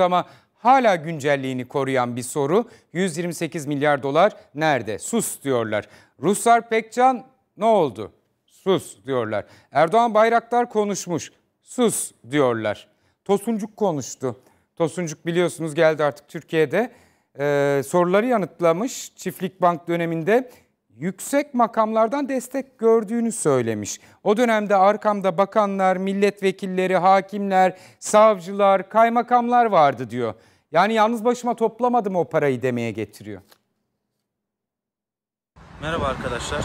ama hala güncelliğini koruyan bir soru. 128 milyar dolar nerede? Sus diyorlar. Ruslar Pekcan ne oldu? Sus diyorlar. Erdoğan Bayraktar konuşmuş. Sus diyorlar. Tosuncuk konuştu. Tosuncuk biliyorsunuz geldi artık Türkiye'de. Ee, soruları yanıtlamış. Çiftlik Bank döneminde yüksek makamlardan destek gördüğünü söylemiş. O dönemde arkamda bakanlar, milletvekilleri, hakimler, savcılar, kaymakamlar vardı diyor. Yani yalnız başıma toplamadım o parayı demeye getiriyor. Merhaba arkadaşlar.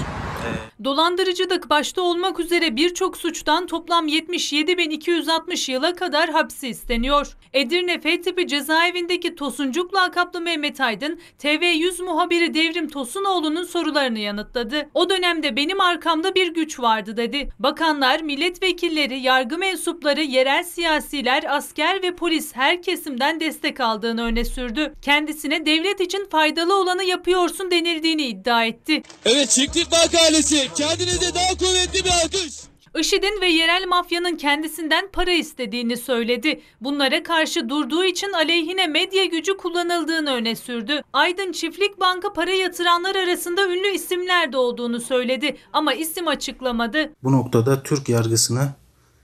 Dolandırıcılık başta olmak üzere birçok suçtan toplam 77.260 yıla kadar hapsi isteniyor. Edirne F tipi cezaevindeki Tosuncuk lakaplı Mehmet Aydın, TV100 muhabiri Devrim Tosunoğlu'nun sorularını yanıtladı. O dönemde benim arkamda bir güç vardı dedi. Bakanlar, milletvekilleri, yargı mensupları, yerel siyasiler, asker ve polis her kesimden destek aldığını öne sürdü. Kendisine devlet için faydalı olanı yapıyorsun denildiğini iddia etti. Evet çiftlik bakanı ailesi kendinize daha kuvvetli bir alkış. IŞİD'in ve yerel mafyanın kendisinden para istediğini söyledi. Bunlara karşı durduğu için aleyhine medya gücü kullanıldığını öne sürdü. Aydın Çiftlik Bank'a para yatıranlar arasında ünlü isimler de olduğunu söyledi ama isim açıklamadı. Bu noktada Türk yargısına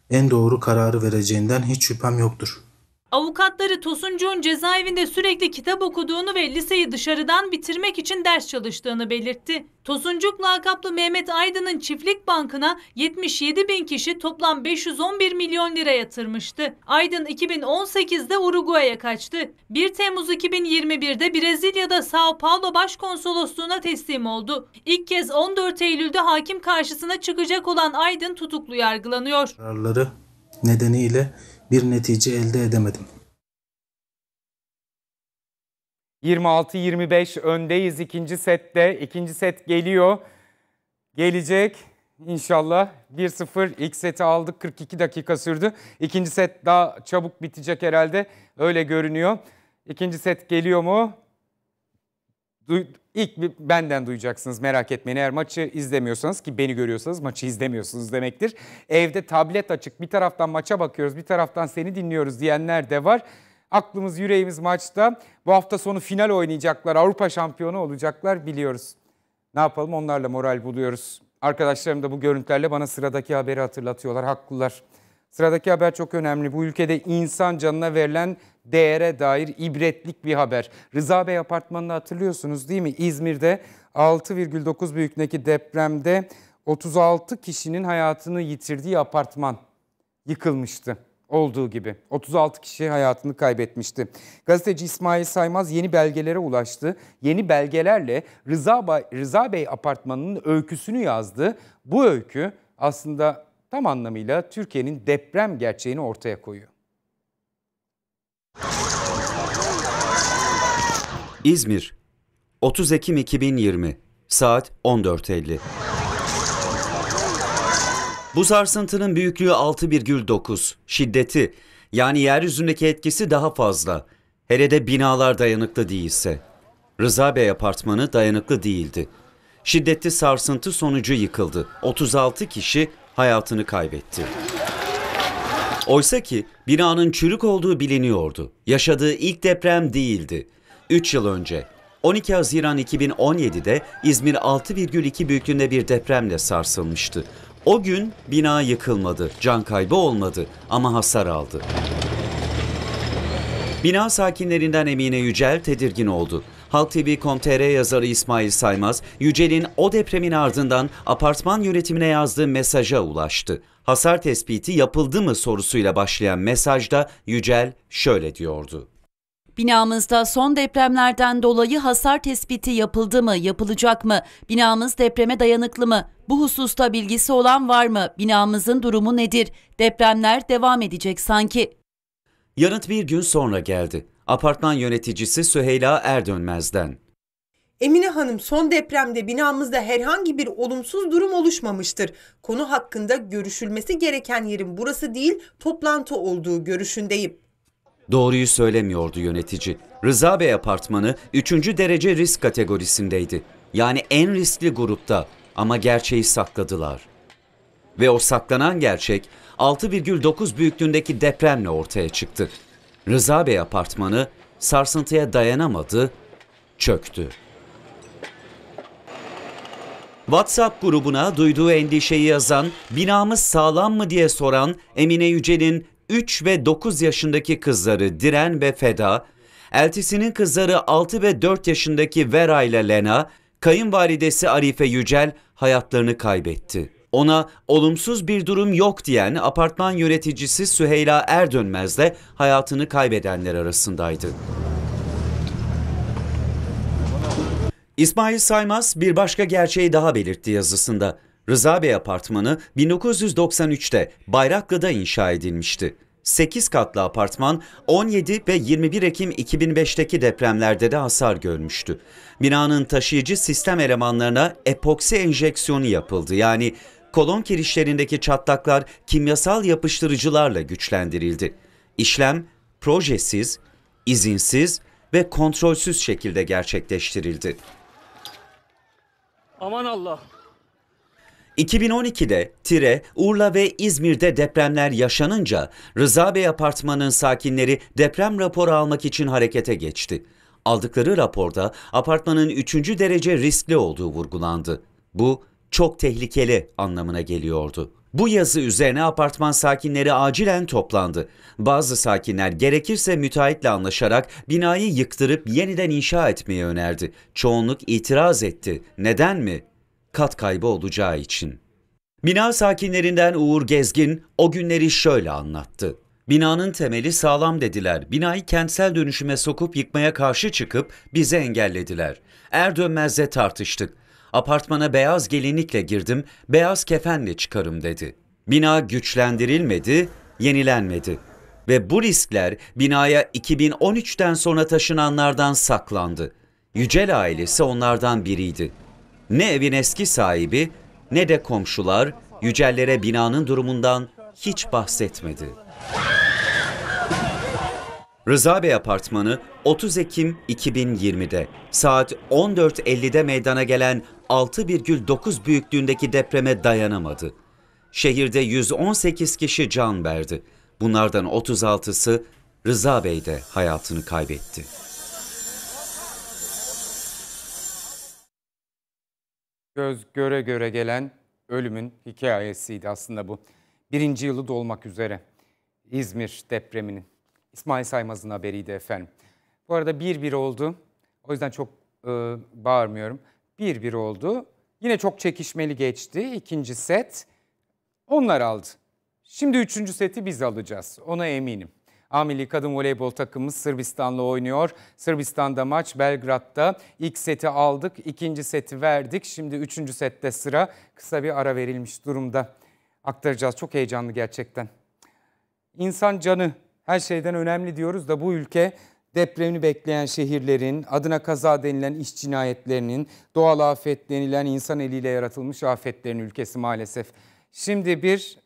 en doğru kararı vereceğinden hiç şüphem yoktur. Avukatları Tosuncuğ'un cezaevinde sürekli kitap okuduğunu ve liseyi dışarıdan bitirmek için ders çalıştığını belirtti. Tosuncuk lakaplı Mehmet Aydın'ın çiftlik bankına 77 bin kişi toplam 511 milyon lira yatırmıştı. Aydın 2018'de Uruguay'a kaçtı. 1 Temmuz 2021'de Brezilya'da Sao Paulo Başkonsolosluğu'na teslim oldu. İlk kez 14 Eylül'de hakim karşısına çıkacak olan Aydın tutuklu yargılanıyor. Kararları nedeniyle bir netice elde edemedim. 26-25 öndeyiz ikinci sette. İkinci set geliyor. Gelecek. inşallah 1-0 ilk seti aldık 42 dakika sürdü. İkinci set daha çabuk bitecek herhalde öyle görünüyor. İkinci set geliyor mu? ilk benden duyacaksınız merak etmeyin. Eğer maçı izlemiyorsanız ki beni görüyorsanız maçı izlemiyorsunuz demektir. Evde tablet açık bir taraftan maça bakıyoruz bir taraftan seni dinliyoruz diyenler de var. Aklımız yüreğimiz maçta. Bu hafta sonu final oynayacaklar. Avrupa şampiyonu olacaklar biliyoruz. Ne yapalım onlarla moral buluyoruz. Arkadaşlarım da bu görüntülerle bana sıradaki haberi hatırlatıyorlar. Haklılar. Sıradaki haber çok önemli. Bu ülkede insan canına verilen değere dair ibretlik bir haber. Rıza Bey apartmanını hatırlıyorsunuz değil mi? İzmir'de 6,9 büyüklüğündeki depremde 36 kişinin hayatını yitirdiği apartman yıkılmıştı. Olduğu gibi 36 kişi hayatını kaybetmişti. Gazeteci İsmail Saymaz yeni belgelere ulaştı. Yeni belgelerle Rıza, Rıza Bey apartmanının öyküsünü yazdı. Bu öykü aslında tam anlamıyla Türkiye'nin deprem gerçeğini ortaya koyuyor. İzmir 30 Ekim 2020 saat 14.50 Bu sarsıntının büyüklüğü 6,9. Şiddeti yani yeryüzündeki etkisi daha fazla. Hele de binalar dayanıklı değilse. Rıza Bey apartmanı dayanıklı değildi. Şiddetli sarsıntı sonucu yıkıldı. 36 kişi hayatını kaybetti. Oysa ki binanın çürük olduğu biliniyordu. Yaşadığı ilk deprem değildi. 3 yıl önce 12 Haziran 2017'de İzmir 6,2 büyüklüğünde bir depremle sarsılmıştı. O gün bina yıkılmadı, can kaybı olmadı ama hasar aldı. Bina sakinlerinden Emine Yücel tedirgin oldu. Halk TV.com.tr yazarı İsmail Saymaz, Yücel'in o depremin ardından apartman yönetimine yazdığı mesaja ulaştı. Hasar tespiti yapıldı mı sorusuyla başlayan mesajda Yücel şöyle diyordu. Binamızda son depremlerden dolayı hasar tespiti yapıldı mı, yapılacak mı? Binamız depreme dayanıklı mı? Bu hususta bilgisi olan var mı? Binamızın durumu nedir? Depremler devam edecek sanki. Yanıt bir gün sonra geldi apartman yöneticisi Süheyla Erdönmez'den. Emine Hanım son depremde binamızda herhangi bir olumsuz durum oluşmamıştır. Konu hakkında görüşülmesi gereken yerin burası değil toplantı olduğu görüşündeyim. Doğruyu söylemiyordu yönetici. Rıza Bey apartmanı 3. derece risk kategorisindeydi. Yani en riskli grupta ama gerçeği sakladılar. Ve o saklanan gerçek 6,9 büyüklüğündeki depremle ortaya çıktı. Rıza Bey apartmanı sarsıntıya dayanamadı, çöktü. WhatsApp grubuna duyduğu endişeyi yazan, binamız sağlam mı diye soran Emine Yücel'in 3 ve 9 yaşındaki kızları Diren ve Feda, eltisinin kızları 6 ve 4 yaşındaki Vera ile Lena, kayınvalidesi Arife Yücel hayatlarını kaybetti. Ona olumsuz bir durum yok diyen apartman yöneticisi Süheyla Erdönmez de hayatını kaybedenler arasındaydı. İsmail Saymaz bir başka gerçeği daha belirtti yazısında. Rıza Bey Apartmanı 1993'te Bayraklı'da inşa edilmişti. 8 katlı apartman 17 ve 21 Ekim 2005'teki depremlerde de hasar görmüştü. Binanın taşıyıcı sistem elemanlarına epoksi enjeksiyonu yapıldı. Yani kolon kirişlerindeki çatlaklar kimyasal yapıştırıcılarla güçlendirildi. İşlem projesiz, izinsiz ve kontrolsüz şekilde gerçekleştirildi. Aman Allah. 2012'de Tire, Urla ve İzmir'de depremler yaşanınca Rıza Bey Apartmanı'nın sakinleri deprem raporu almak için harekete geçti. Aldıkları raporda apartmanın 3. derece riskli olduğu vurgulandı. Bu çok tehlikeli anlamına geliyordu. Bu yazı üzerine apartman sakinleri acilen toplandı. Bazı sakinler gerekirse müteahhitle anlaşarak binayı yıktırıp yeniden inşa etmeyi önerdi. Çoğunluk itiraz etti. Neden mi? Kat kaybı olacağı için. Bina sakinlerinden Uğur Gezgin o günleri şöyle anlattı. Binanın temeli sağlam dediler. Binayı kentsel dönüşüme sokup yıkmaya karşı çıkıp bizi engellediler. Er dönmezle tartıştık. Apartmana beyaz gelinlikle girdim, beyaz kefenle çıkarım dedi. Bina güçlendirilmedi, yenilenmedi. Ve bu riskler binaya 2013'ten sonra taşınanlardan saklandı. Yücel ailesi onlardan biriydi. Ne evin eski sahibi ne de komşular Yücellere binanın durumundan hiç bahsetmedi. Rıza Bey Apartmanı 30 Ekim 2020'de saat 14.50'de meydana gelen 6,9 büyüklüğündeki depreme dayanamadı. Şehirde 118 kişi can verdi. Bunlardan 36'sı Rıza Bey de hayatını kaybetti. Göz göre göre gelen ölümün hikayesiydi aslında bu. Birinci yılı dolmak üzere İzmir depreminin. İsmail Saymaz'ın haberiydi efendim. Bu arada bir bir oldu. O yüzden çok e, bağırmıyorum. 1-1 oldu. Yine çok çekişmeli geçti. İkinci set onlar aldı. Şimdi üçüncü seti biz alacağız. Ona eminim. Amili kadın voleybol takımımız Sırbistan'la oynuyor. Sırbistan'da maç Belgrad'da. İlk seti aldık, ikinci seti verdik. Şimdi üçüncü sette sıra kısa bir ara verilmiş durumda. Aktaracağız. Çok heyecanlı gerçekten. İnsan canı her şeyden önemli diyoruz da bu ülke depremini bekleyen şehirlerin, adına kaza denilen iş cinayetlerinin, doğal afet denilen insan eliyle yaratılmış afetlerin ülkesi maalesef. Şimdi bir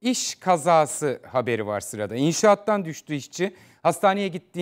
iş kazası haberi var sırada. İnşaattan düştü işçi. Hastaneye gittiğinde